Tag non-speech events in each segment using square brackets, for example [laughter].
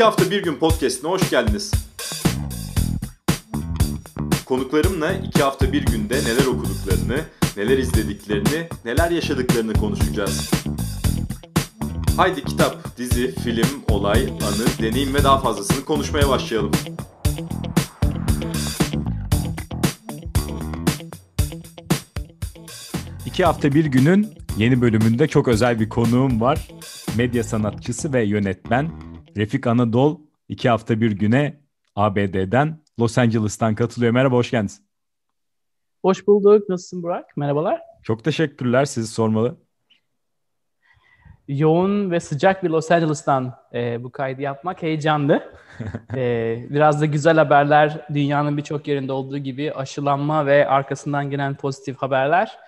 İki hafta bir gün podcastine hoş geldiniz. Konuklarımla iki hafta bir günde neler okuduklarını, neler izlediklerini, neler yaşadıklarını konuşacağız. Haydi kitap, dizi, film, olay, anı, deneyim ve daha fazlasını konuşmaya başlayalım. İki hafta bir günün yeni bölümünde çok özel bir konuğum var. Medya sanatçısı ve yönetmen Refik Anadol iki hafta bir güne ABD'den Los Angeles'tan katılıyor. Merhaba, hoş geldiniz. Hoş bulduk. Nasılsın Burak? Merhabalar. Çok teşekkürler. Sizi sormalı. Yoğun ve sıcak bir Los Angeles'tan e, bu kaydı yapmak heyecanlı. [laughs] e, biraz da güzel haberler dünyanın birçok yerinde olduğu gibi aşılanma ve arkasından gelen pozitif haberler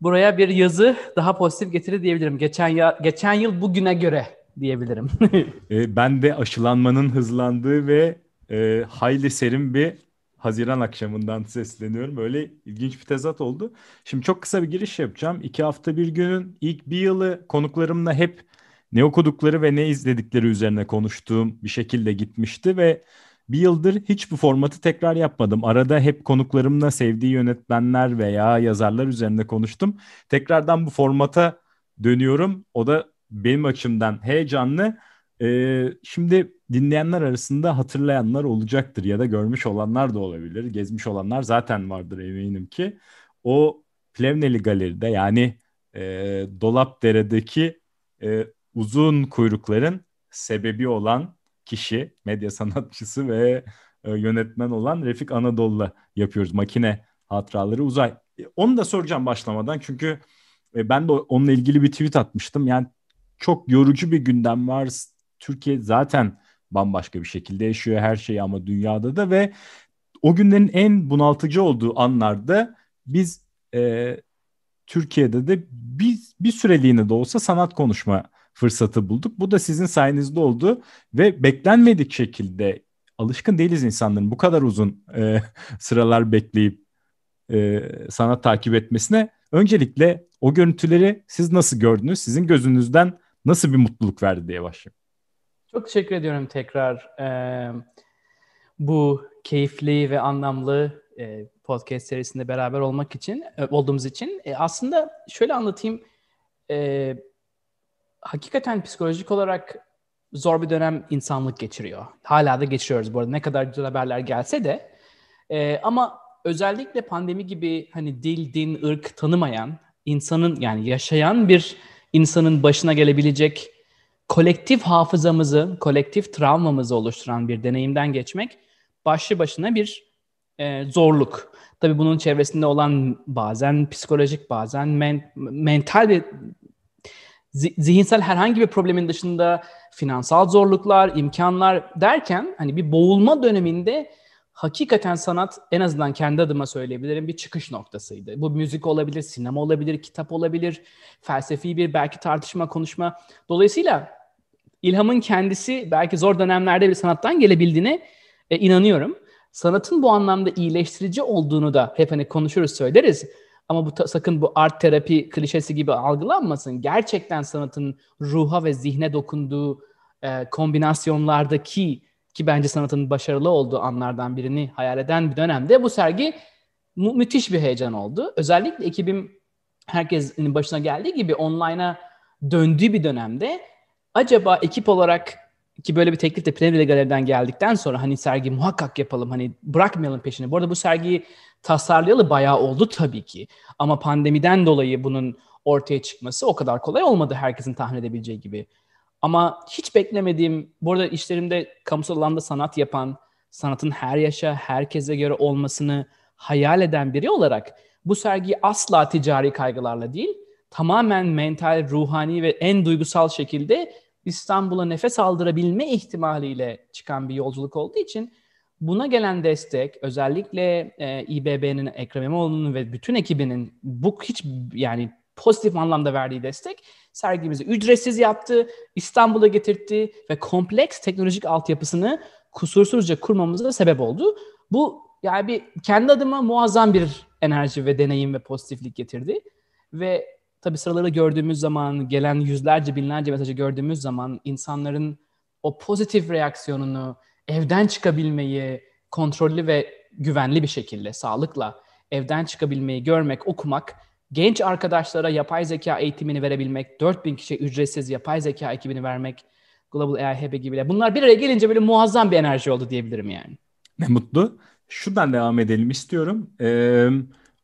buraya bir yazı daha pozitif getirdi diyebilirim. Geçen ya, geçen yıl bugüne göre diyebilirim. [laughs] E, ben de aşılanmanın hızlandığı ve e, hayli serin bir Haziran akşamından sesleniyorum. Böyle ilginç bir tezat oldu. Şimdi çok kısa bir giriş yapacağım. İki hafta bir günün ilk bir yılı konuklarımla hep ne okudukları ve ne izledikleri üzerine konuştuğum bir şekilde gitmişti ve bir yıldır hiç bu formatı tekrar yapmadım. Arada hep konuklarımla sevdiği yönetmenler veya yazarlar üzerine konuştum. Tekrardan bu formata dönüyorum. O da benim açımdan heyecanlı. Ee, şimdi dinleyenler arasında hatırlayanlar olacaktır ya da görmüş olanlar da olabilir. Gezmiş olanlar zaten vardır eminim ki. O Plevneli Galeri'de yani e, Dolapdere'deki e, uzun kuyrukların sebebi olan kişi, medya [laughs] sanatçısı ve e, yönetmen olan Refik Anadolu'la yapıyoruz. Makine Hatıraları Uzay. E, onu da soracağım başlamadan çünkü e, ben de onunla ilgili bir tweet atmıştım. Yani çok yorucu bir gündem var. Türkiye zaten bambaşka bir şekilde yaşıyor her şeyi ama dünyada da ve o günlerin en bunaltıcı olduğu anlarda biz e, Türkiye'de de bir, bir süreliğine de olsa sanat konuşma fırsatı bulduk. Bu da sizin sayenizde oldu ve beklenmedik şekilde alışkın değiliz insanların bu kadar uzun e, [laughs] sıralar bekleyip e, sanat takip etmesine. Öncelikle o görüntüleri siz nasıl gördünüz? Sizin gözünüzden nasıl bir mutluluk verdi diye başlayayım. Çok teşekkür ediyorum tekrar e, bu keyifli ve anlamlı e, podcast serisinde beraber olmak için e, olduğumuz için. E, aslında şöyle anlatayım. E, hakikaten psikolojik olarak zor bir dönem insanlık geçiriyor. Hala da geçiriyoruz bu arada. Ne kadar güzel haberler gelse de. E, ama özellikle pandemi gibi hani dil, din, ırk tanımayan insanın yani yaşayan bir insanın başına gelebilecek kolektif hafızamızı, kolektif travmamızı oluşturan bir deneyimden geçmek başlı başına bir e, zorluk. Tabii bunun çevresinde olan bazen psikolojik, bazen men, mental bir zihinsel herhangi bir problemin dışında finansal zorluklar, imkanlar derken hani bir boğulma döneminde hakikaten sanat en azından kendi adıma söyleyebilirim bir çıkış noktasıydı. Bu müzik olabilir, sinema olabilir, kitap olabilir, felsefi bir belki tartışma, konuşma. Dolayısıyla ilhamın kendisi belki zor dönemlerde bir sanattan gelebildiğine e, inanıyorum. Sanatın bu anlamda iyileştirici olduğunu da hep hani konuşuruz, söyleriz. Ama bu sakın bu art terapi klişesi gibi algılanmasın. Gerçekten sanatın ruha ve zihne dokunduğu e, kombinasyonlardaki ki bence sanatın başarılı olduğu anlardan birini hayal eden bir dönemde bu sergi mu- müthiş bir heyecan oldu. Özellikle ekibim herkesin başına geldiği gibi online'a döndüğü bir dönemde acaba ekip olarak ki böyle bir teklif de Plenary Galeri'den geldikten sonra hani sergi muhakkak yapalım hani bırakmayalım peşini. Bu arada bu sergiyi tasarlayalı bayağı oldu tabii ki ama pandemiden dolayı bunun ortaya çıkması o kadar kolay olmadı herkesin tahmin edebileceği gibi. Ama hiç beklemediğim, bu arada işlerimde kamusal alanda sanat yapan, sanatın her yaşa, herkese göre olmasını hayal eden biri olarak bu sergiyi asla ticari kaygılarla değil, tamamen mental, ruhani ve en duygusal şekilde İstanbul'a nefes aldırabilme ihtimaliyle çıkan bir yolculuk olduğu için buna gelen destek özellikle e, İBB'nin, Ekrem İmamoğlu'nun ve bütün ekibinin bu hiç yani pozitif anlamda verdiği destek sergimizi ücretsiz yaptı, İstanbul'a getirtti ve kompleks teknolojik altyapısını kusursuzca kurmamıza sebep oldu. Bu yani bir kendi adıma muazzam bir enerji ve deneyim ve pozitiflik getirdi. Ve tabi sıraları gördüğümüz zaman, gelen yüzlerce binlerce mesajı gördüğümüz zaman insanların o pozitif reaksiyonunu, evden çıkabilmeyi kontrollü ve güvenli bir şekilde, sağlıkla evden çıkabilmeyi görmek, okumak genç arkadaşlara yapay zeka eğitimini verebilmek, 4000 kişiye ücretsiz yapay zeka ekibini vermek, Global AI Hub gibi. Bunlar bir araya gelince böyle muazzam bir enerji oldu diyebilirim yani. Ne mutlu. Şuradan devam edelim istiyorum. Ee,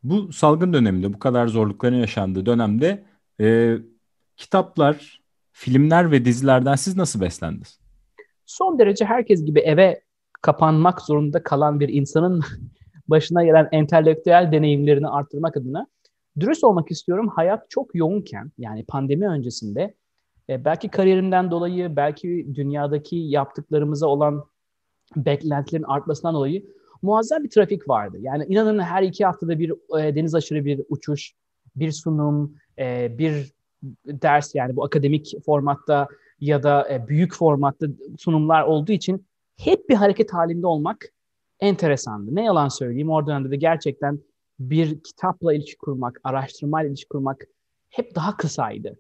bu salgın döneminde, bu kadar zorlukların yaşandığı dönemde e, kitaplar, filmler ve dizilerden siz nasıl beslendiniz? Son derece herkes gibi eve kapanmak zorunda kalan bir insanın [laughs] başına gelen entelektüel deneyimlerini artırmak adına Dürüst olmak istiyorum. Hayat çok yoğunken yani pandemi öncesinde e, belki kariyerimden dolayı, belki dünyadaki yaptıklarımıza olan beklentilerin artmasından dolayı muazzam bir trafik vardı. Yani inanın her iki haftada bir e, deniz aşırı bir uçuş, bir sunum, e, bir ders yani bu akademik formatta ya da büyük formatta sunumlar olduğu için hep bir hareket halinde olmak enteresandı. Ne yalan söyleyeyim o dönemde de gerçekten bir kitapla ilişki kurmak, araştırmayla ilişki kurmak hep daha kısaydı.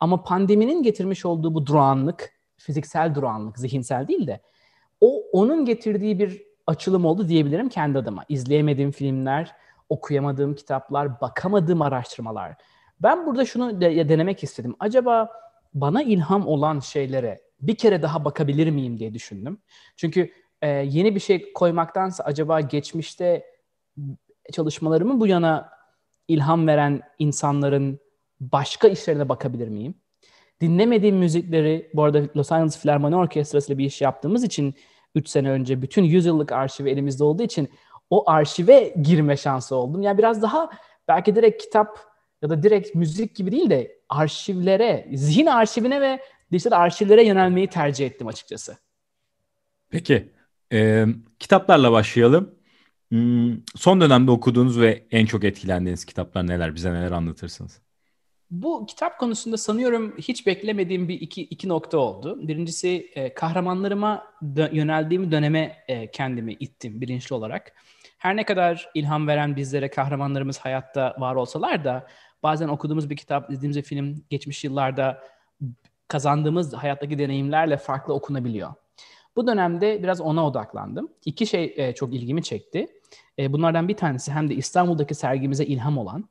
Ama pandeminin getirmiş olduğu bu durağanlık, fiziksel durağanlık, zihinsel değil de o onun getirdiği bir açılım oldu diyebilirim kendi adıma. İzleyemediğim filmler, okuyamadığım kitaplar, bakamadığım araştırmalar. Ben burada şunu de- denemek istedim. Acaba bana ilham olan şeylere bir kere daha bakabilir miyim diye düşündüm. Çünkü e, yeni bir şey koymaktansa acaba geçmişte çalışmalarımı bu yana ilham veren insanların başka işlerine bakabilir miyim? Dinlemediğim müzikleri, bu arada Los Angeles Filarmoni Orkestrası ile bir iş yaptığımız için 3 sene önce bütün 100 yıllık arşivi elimizde olduğu için o arşive girme şansı oldum. Yani biraz daha belki direkt kitap ya da direkt müzik gibi değil de arşivlere, zihin arşivine ve dijital arşivlere yönelmeyi tercih ettim açıkçası. Peki, e, kitaplarla başlayalım. Hmm, son dönemde okuduğunuz ve en çok etkilendiğiniz kitaplar neler? Bize neler anlatırsınız? Bu kitap konusunda sanıyorum hiç beklemediğim bir iki, iki nokta oldu. Birincisi e, kahramanlarıma dö- yöneldiğim döneme e, kendimi ittim bilinçli olarak. Her ne kadar ilham veren bizlere kahramanlarımız hayatta var olsalar da bazen okuduğumuz bir kitap, izlediğimiz bir film geçmiş yıllarda kazandığımız hayattaki deneyimlerle farklı okunabiliyor. Bu dönemde biraz ona odaklandım. İki şey e, çok ilgimi çekti. E, bunlardan bir tanesi hem de İstanbul'daki sergimize ilham olan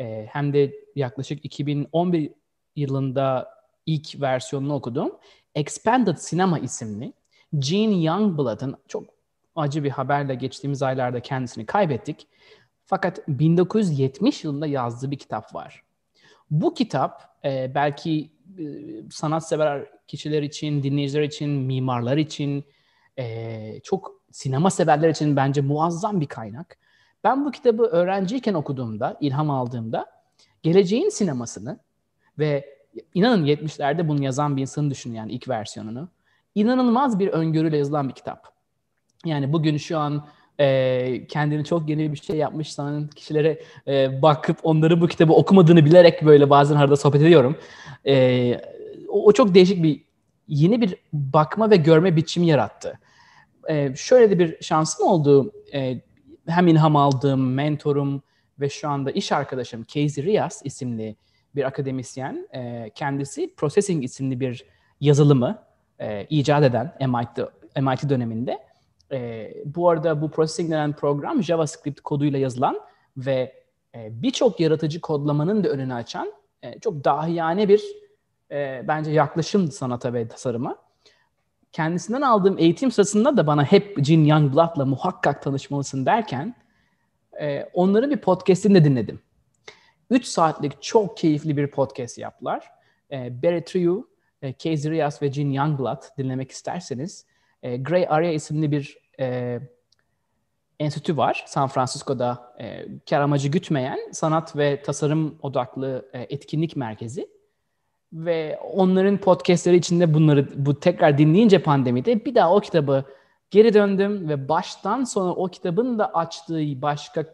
e, hem de yaklaşık 2011 yılında ilk versiyonunu okudum. Expanded Cinema isimli Gene Youngblood'ın çok acı bir haberle geçtiğimiz aylarda kendisini kaybettik. Fakat 1970 yılında yazdığı bir kitap var. Bu kitap e, belki e, sanatsever kişiler için, dinleyiciler için, mimarlar için, e, çok sinema severler için bence muazzam bir kaynak. Ben bu kitabı öğrenciyken okuduğumda, ilham aldığımda geleceğin sinemasını ve inanın 70'lerde bunu yazan bir insanı düşün yani ilk versiyonunu. İnanılmaz bir öngörüyle yazılan bir kitap. Yani bugün şu an e, kendini çok yeni bir şey yapmış sanan kişilere e, bakıp onları bu kitabı okumadığını bilerek böyle bazen arada sohbet ediyorum. E, o, o çok değişik bir yeni bir bakma ve görme biçimi yarattı. E, şöyle de bir şansım oldu. E, hem inham aldığım mentorum ve şu anda iş arkadaşım Casey Rias isimli bir akademisyen. E, kendisi Processing isimli bir yazılımı e, icat eden MIT'de MIT döneminde e, bu arada bu processing denen program JavaScript koduyla yazılan ve e, birçok yaratıcı kodlamanın da önünü açan e, çok dahiyane bir e, bence yaklaşımdı sanata ve tasarıma. Kendisinden aldığım eğitim sırasında da bana hep Jin Youngblood'la muhakkak tanışmalısın derken e, onların bir podcastini de dinledim. 3 saatlik çok keyifli bir podcast yaptılar. E, Barry Triu, e, Casey Rias ve Jin Youngblood dinlemek isterseniz e, ee, Gray Area isimli bir e, enstitü var San Francisco'da e, kar amacı gütmeyen sanat ve tasarım odaklı e, etkinlik merkezi. Ve onların podcastleri içinde bunları bu tekrar dinleyince pandemide bir daha o kitabı geri döndüm ve baştan sonra o kitabın da açtığı başka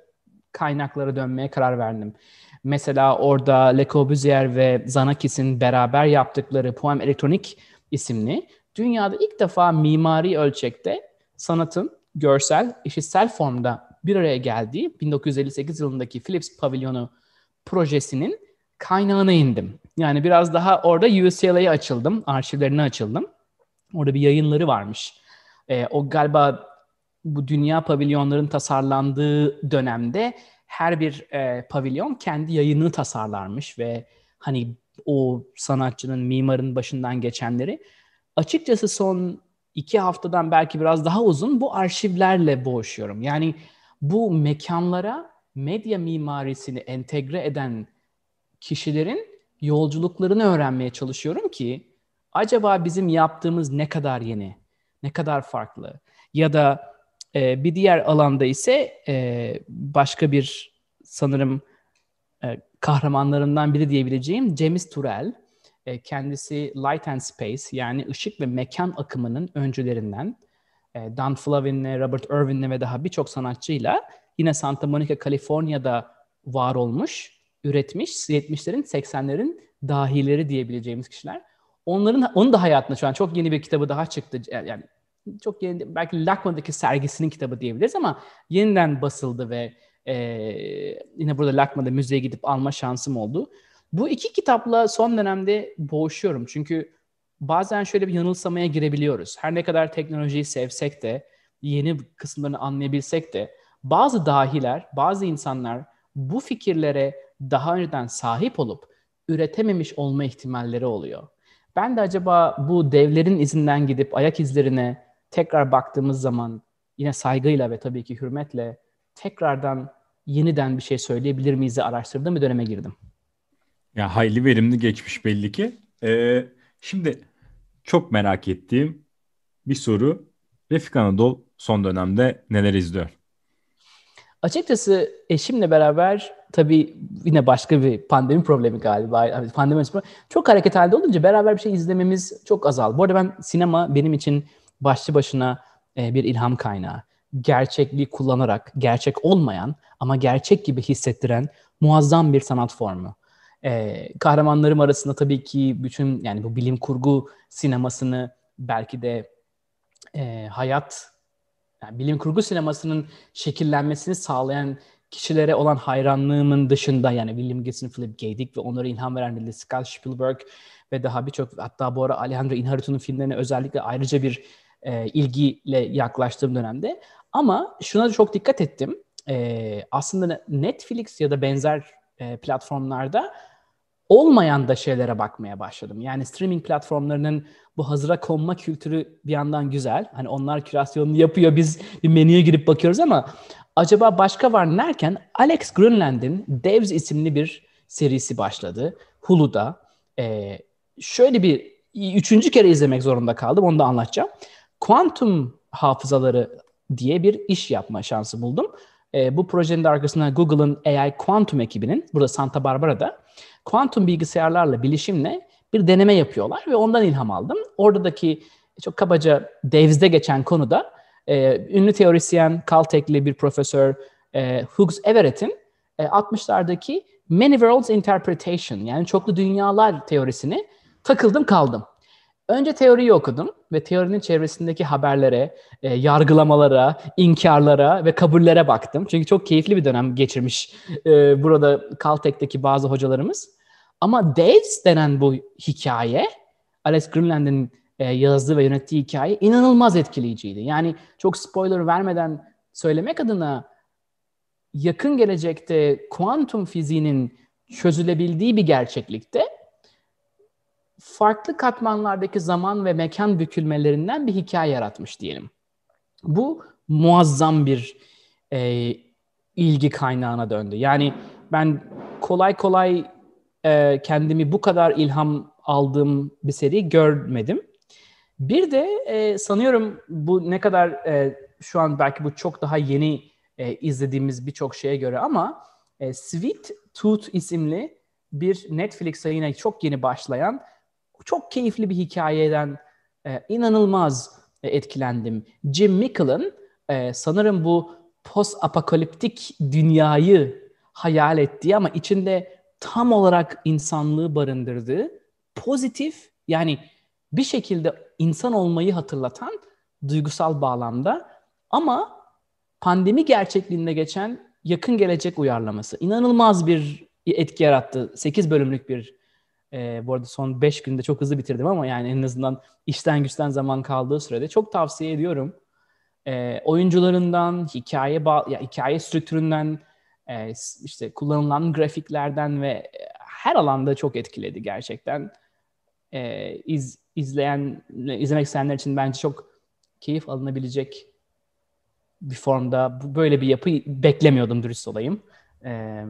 kaynaklara dönmeye karar verdim. Mesela orada Le Corbusier ve Zanakis'in beraber yaptıkları Poem Elektronik isimli dünyada ilk defa mimari ölçekte sanatın görsel, işitsel formda bir araya geldiği 1958 yılındaki Philips Pavilyonu projesinin kaynağına indim. Yani biraz daha orada UCLA'ya açıldım, arşivlerine açıldım. Orada bir yayınları varmış. E, o galiba bu dünya pavilyonların tasarlandığı dönemde her bir e, pavilyon kendi yayını tasarlarmış ve hani o sanatçının, mimarın başından geçenleri açıkçası son iki haftadan belki biraz daha uzun bu arşivlerle boğuşuyorum. Yani bu mekanlara medya mimarisini entegre eden kişilerin yolculuklarını öğrenmeye çalışıyorum ki acaba bizim yaptığımız ne kadar yeni, ne kadar farklı ya da e, bir diğer alanda ise e, başka bir sanırım e, kahramanlarından biri diyebileceğim James Turrell. E, kendisi Light and Space yani ışık ve mekan akımının öncülerinden e, Dan Flavin'le, Robert Irwin'le ve daha birçok sanatçıyla yine Santa Monica, Kaliforniya'da var olmuş, üretmiş 70'lerin, 80'lerin dahileri diyebileceğimiz kişiler. Onların onun da hayatında şu an çok yeni bir kitabı daha çıktı. E, yani çok yeni belki Lakman'daki sergisinin kitabı diyebiliriz ama yeniden basıldı ve e, yine burada Lakma'da müzeye gidip alma şansım oldu. Bu iki kitapla son dönemde boğuşuyorum. Çünkü bazen şöyle bir yanılsamaya girebiliyoruz. Her ne kadar teknolojiyi sevsek de, yeni kısımlarını anlayabilsek de bazı dahiler, bazı insanlar bu fikirlere daha önceden sahip olup üretememiş olma ihtimalleri oluyor. Ben de acaba bu devlerin izinden gidip ayak izlerine tekrar baktığımız zaman yine saygıyla ve tabii ki hürmetle tekrardan yeniden bir şey söyleyebilir miyiz araştırdığım bir döneme girdim. Ya hayli verimli geçmiş belli ki. Ee, şimdi çok merak ettiğim bir soru. Refik Anadol son dönemde neler izliyor? Açıkçası eşimle beraber tabii yine başka bir pandemi problemi galiba. Pandemi çok hareket halde olunca beraber bir şey izlememiz çok azal. Bu arada ben sinema benim için başlı başına e, bir ilham kaynağı. Gerçekliği kullanarak gerçek olmayan ama gerçek gibi hissettiren muazzam bir sanat formu. E, kahramanlarım arasında tabii ki bütün yani bu bilim kurgu sinemasını belki de e, hayat yani bilim kurgu sinemasının şekillenmesini sağlayan kişilere olan hayranlığımın dışında yani William Gibson, Philip K. Dick ve onlara ilham veren Ridley Scott, Spielberg ve daha birçok hatta bu ara Alejandro Inarritu'nun filmlerine özellikle ayrıca bir e, ilgiyle yaklaştığım dönemde. Ama şuna da çok dikkat ettim. E, aslında Netflix ya da benzer e, platformlarda olmayan da şeylere bakmaya başladım. Yani streaming platformlarının bu hazıra konma kültürü bir yandan güzel. Hani onlar kürasyonunu yapıyor, biz bir menüye girip bakıyoruz ama acaba başka var nerken? Alex Grönland'in Devs isimli bir serisi başladı. Hulu'da. Ee, şöyle bir üçüncü kere izlemek zorunda kaldım. Onu da anlatacağım. Quantum hafızaları diye bir iş yapma şansı buldum. Ee, bu projenin de arkasına Google'ın AI Quantum ekibinin, burada Santa Barbara'da kuantum bilgisayarlarla, bilişimle bir deneme yapıyorlar ve ondan ilham aldım. Oradaki çok kabaca devizde geçen konuda e, ünlü teorisyen, Caltech'li bir profesör e, Hughes Everett'in e, 60'lardaki Many Worlds Interpretation yani çoklu dünyalar teorisini takıldım kaldım. Önce teoriyi okudum ve teorinin çevresindeki haberlere, e, yargılamalara, inkarlara ve kabullere baktım. Çünkü çok keyifli bir dönem geçirmiş e, burada Caltech'teki bazı hocalarımız. Ama Daves denen bu hikaye, Alex Greenland'in e, yazdığı ve yönettiği hikaye inanılmaz etkileyiciydi. Yani çok spoiler vermeden söylemek adına yakın gelecekte kuantum fiziğinin çözülebildiği bir gerçeklikte farklı katmanlardaki zaman ve mekan bükülmelerinden bir hikaye yaratmış diyelim. Bu muazzam bir e, ilgi kaynağına döndü. Yani ben kolay kolay e, kendimi bu kadar ilham aldığım bir seri görmedim. Bir de e, sanıyorum bu ne kadar e, şu an belki bu çok daha yeni e, izlediğimiz birçok şeye göre ama e, Sweet Tooth isimli bir Netflix yine çok yeni başlayan çok keyifli bir hikayeden e, inanılmaz e, etkilendim. Jim Mickle'ın e, sanırım bu post apokaliptik dünyayı hayal ettiği ama içinde tam olarak insanlığı barındırdığı pozitif yani bir şekilde insan olmayı hatırlatan duygusal bağlamda ama pandemi gerçekliğinde geçen yakın gelecek uyarlaması inanılmaz bir etki yarattı. 8 bölümlük bir e, bu arada son 5 günde çok hızlı bitirdim ama yani en azından işten güçten zaman kaldığı sürede çok tavsiye ediyorum. E, oyuncularından, hikaye ba- ya, hikaye strüktüründen, e, işte kullanılan grafiklerden ve e, her alanda çok etkiledi gerçekten. E, iz, izleyen, izlemek isteyenler için bence çok keyif alınabilecek bir formda böyle bir yapı beklemiyordum dürüst olayım. E,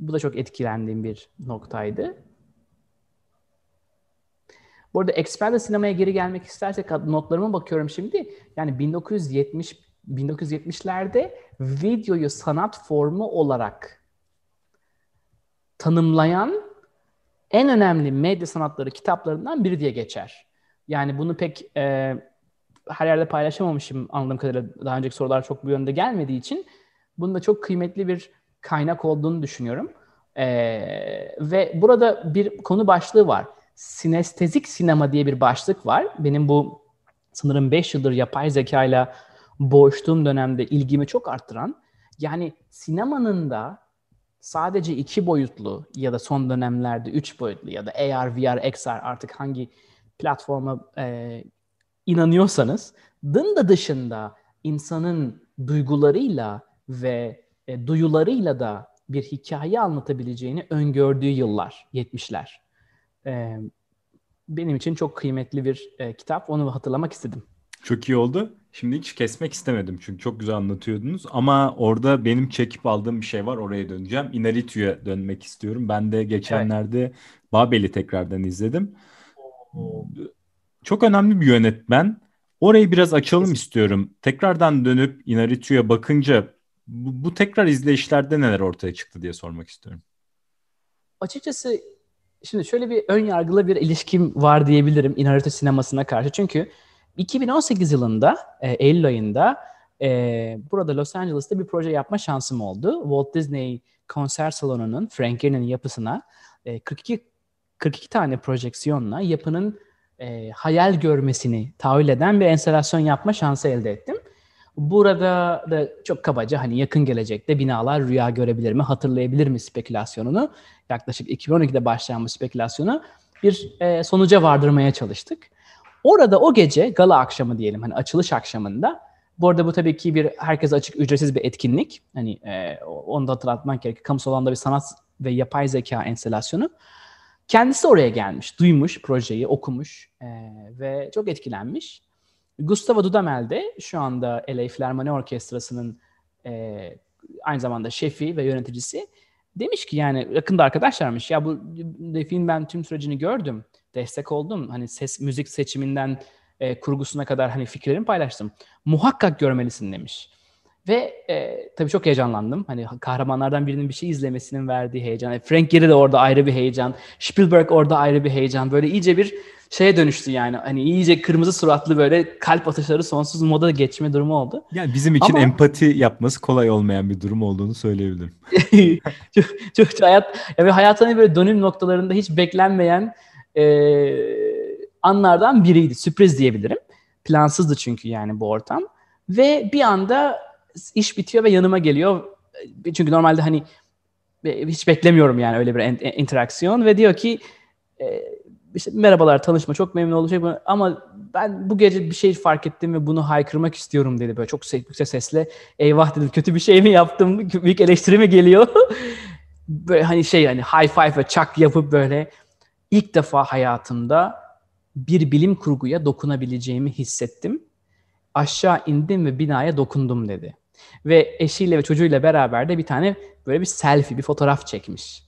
bu da çok etkilendiğim bir noktaydı. Bu arada Expel'de sinemaya geri gelmek istersek notlarıma bakıyorum şimdi. Yani 1970 1970'lerde videoyu sanat formu olarak tanımlayan en önemli medya sanatları kitaplarından biri diye geçer. Yani bunu pek e, her yerde paylaşamamışım anladığım kadarıyla daha önceki sorular çok bu yönde gelmediği için bunun da çok kıymetli bir kaynak olduğunu düşünüyorum. E, ve burada bir konu başlığı var sinestezik sinema diye bir başlık var. Benim bu sanırım 5 yıldır yapay zeka ile boğuştuğum dönemde ilgimi çok arttıran yani sinemanın da sadece iki boyutlu ya da son dönemlerde üç boyutlu ya da AR, VR, XR artık hangi platforma e, inanıyorsanız dın da dışında insanın duygularıyla ve e, duyularıyla da bir hikaye anlatabileceğini öngördüğü yıllar, 70'ler e, benim için çok kıymetli bir e, kitap. Onu hatırlamak istedim. Çok iyi oldu. Şimdi hiç kesmek istemedim çünkü çok güzel anlatıyordunuz. Ama orada benim çekip aldığım bir şey var. Oraya döneceğim. Inaritu'ya dönmek istiyorum. Ben de geçenlerde evet. Babel'i tekrardan izledim. Çok önemli bir yönetmen. Orayı biraz açalım istiyorum. Tekrardan dönüp Inaritu'ya bakınca bu, bu tekrar izleyişlerde neler ortaya çıktı diye sormak istiyorum. Açıkçası Şimdi şöyle bir ön yargılı bir ilişkim var diyebilirim İnarito sinemasına karşı. Çünkü 2018 yılında e, Eylül ayında e, burada Los Angeles'ta bir proje yapma şansım oldu. Walt Disney konser salonunun Frank Gehry'nin yapısına e, 42 42 tane projeksiyonla yapının e, hayal görmesini tahayyül eden bir enstalasyon yapma şansı elde ettim. Burada da çok kabaca hani yakın gelecekte binalar rüya görebilir mi, hatırlayabilir mi spekülasyonunu, yaklaşık 2012'de başlayan bu spekülasyonu bir e, sonuca vardırmaya çalıştık. Orada o gece gala akşamı diyelim hani açılış akşamında bu arada bu tabii ki bir herkese açık ücretsiz bir etkinlik. Hani e, onu da hatırlatmak gerek. Kamusal alanda bir sanat ve yapay zeka enstalasyonu. Kendisi oraya gelmiş, duymuş projeyi, okumuş e, ve çok etkilenmiş. Gustavo Dudamel de şu anda LA Filarmoni Orkestrası'nın e, aynı zamanda şefi ve yöneticisi demiş ki yani yakında arkadaşlarmış ya bu film ben tüm sürecini gördüm destek oldum hani ses müzik seçiminden e, kurgusuna kadar hani fikirlerimi paylaştım muhakkak görmelisin demiş. Ve e, tabii çok heyecanlandım. Hani kahramanlardan birinin bir şey izlemesinin verdiği heyecan. Yani e, Frank Gehry de orada ayrı bir heyecan. Spielberg orada ayrı bir heyecan. Böyle iyice bir şeye dönüştü yani. Hani iyice kırmızı suratlı böyle kalp atışları sonsuz moda geçme durumu oldu. Yani bizim için Ama... empati yapması kolay olmayan bir durum olduğunu söyleyebilirim. [laughs] çok, çok, çok hayat, yani hayatın hani böyle dönüm noktalarında hiç beklenmeyen e, anlardan biriydi. Sürpriz diyebilirim. Plansızdı çünkü yani bu ortam. Ve bir anda iş bitiyor ve yanıma geliyor. Çünkü normalde hani e, hiç beklemiyorum yani öyle bir e, interaksiyon ve diyor ki e, işte merhabalar tanışma çok memnun oldum şey ama ben bu gece bir şey fark ettim ve bunu haykırmak istiyorum dedi böyle çok yüksek sesle eyvah dedim kötü bir şey mi yaptım [laughs] büyük eleştiri mi geliyor [laughs] böyle hani şey hani high five ve çak yapıp böyle ilk defa hayatımda bir bilim kurguya dokunabileceğimi hissettim aşağı indim ve binaya dokundum dedi ve eşiyle ve çocuğuyla beraber de bir tane böyle bir selfie, bir fotoğraf çekmiş.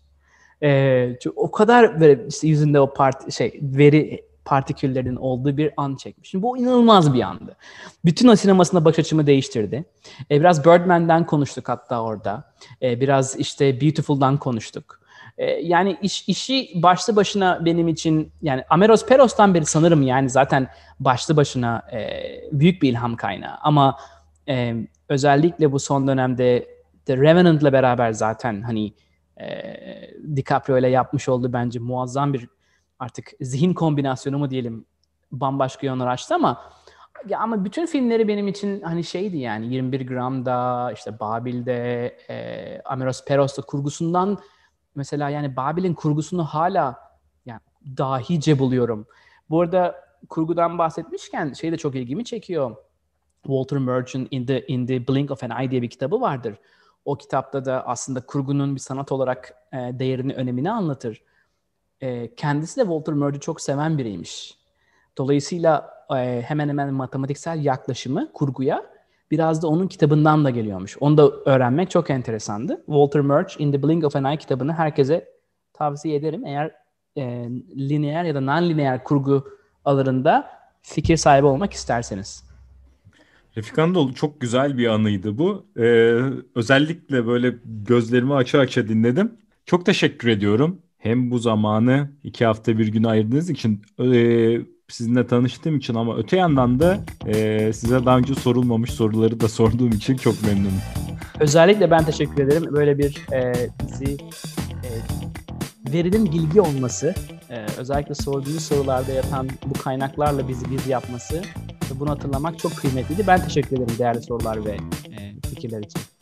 Ee, o kadar böyle işte yüzünde o part şey veri partiküllerinin olduğu bir an çekmiş. Şimdi bu inanılmaz bir andı. Bütün o sinemasında bakış açımı değiştirdi. Ee, biraz Birdman'den konuştuk hatta orada. Ee, biraz işte Beautiful'dan konuştuk. Ee, yani iş, işi başlı başına benim için yani Ameros Peros'tan beri sanırım yani zaten başlı başına e, büyük bir ilham kaynağı. Ama e, özellikle bu son dönemde The Revenant'la beraber zaten hani e, DiCaprio ile yapmış olduğu bence muazzam bir artık zihin kombinasyonu mu diyelim bambaşka yönler açtı ama ya ama bütün filmleri benim için hani şeydi yani 21 Gram'da işte Babil'de e, Ameros Peros'ta kurgusundan mesela yani Babil'in kurgusunu hala yani dahice buluyorum. Bu arada kurgudan bahsetmişken şey de çok ilgimi çekiyor. Walter Murch'ın In the, In the Blink of an Eye diye bir kitabı vardır. O kitapta da aslında kurgunun bir sanat olarak e, değerini, önemini anlatır. E, kendisi de Walter Murch'ı çok seven biriymiş. Dolayısıyla e, hemen hemen matematiksel yaklaşımı kurguya biraz da onun kitabından da geliyormuş. Onu da öğrenmek çok enteresandı. Walter Murch In the Blink of an Eye kitabını herkese tavsiye ederim. Eğer e, lineer ya da non-lineer kurgu alanında fikir sahibi olmak isterseniz. Refika'nın da çok güzel bir anıydı bu. Ee, özellikle böyle gözlerimi açı açı dinledim. Çok teşekkür ediyorum. Hem bu zamanı iki hafta bir gün ayırdığınız için e, sizinle tanıştığım için ama öte yandan da e, size daha önce sorulmamış soruları da sorduğum için çok memnunum. Özellikle ben teşekkür ederim. Böyle bir e, bizi e, verinin bilgi olması, e, özellikle sorduğunuz sorularda yatan bu kaynaklarla bizi biz yapması bunu hatırlamak çok kıymetliydi. Ben teşekkür ederim değerli sorular ve e, fikirler için.